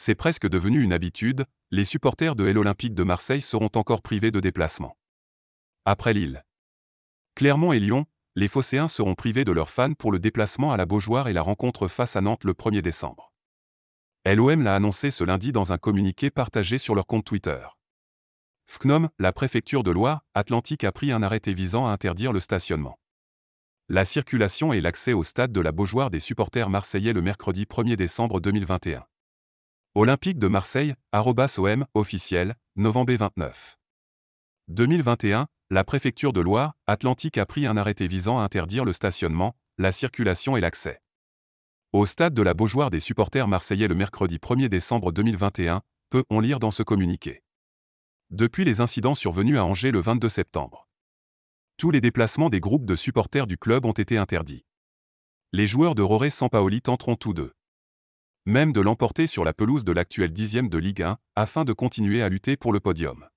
c'est presque devenu une habitude, les supporters de l'Olympique de Marseille seront encore privés de déplacement. Après Lille, Clermont et Lyon, les Phocéens seront privés de leurs fans pour le déplacement à la Beaujoire et la rencontre face à Nantes le 1er décembre. LOM l'a annoncé ce lundi dans un communiqué partagé sur leur compte Twitter. FCNOM, la préfecture de Loire, Atlantique a pris un arrêté visant à interdire le stationnement. La circulation et l'accès au stade de la Beaujoire des supporters marseillais le mercredi 1er décembre 2021. Olympique de Marseille, OM, officiel, novembre 29. 2021, la préfecture de Loire-Atlantique a pris un arrêté visant à interdire le stationnement, la circulation et l'accès. Au stade de la Beaujoire des supporters marseillais le mercredi 1er décembre 2021, peut on lire dans ce communiqué. Depuis les incidents survenus à Angers le 22 septembre. Tous les déplacements des groupes de supporters du club ont été interdits. Les joueurs de Roré Sampaoli tenteront tous deux même de l'emporter sur la pelouse de l'actuel dixième de Ligue 1, afin de continuer à lutter pour le podium.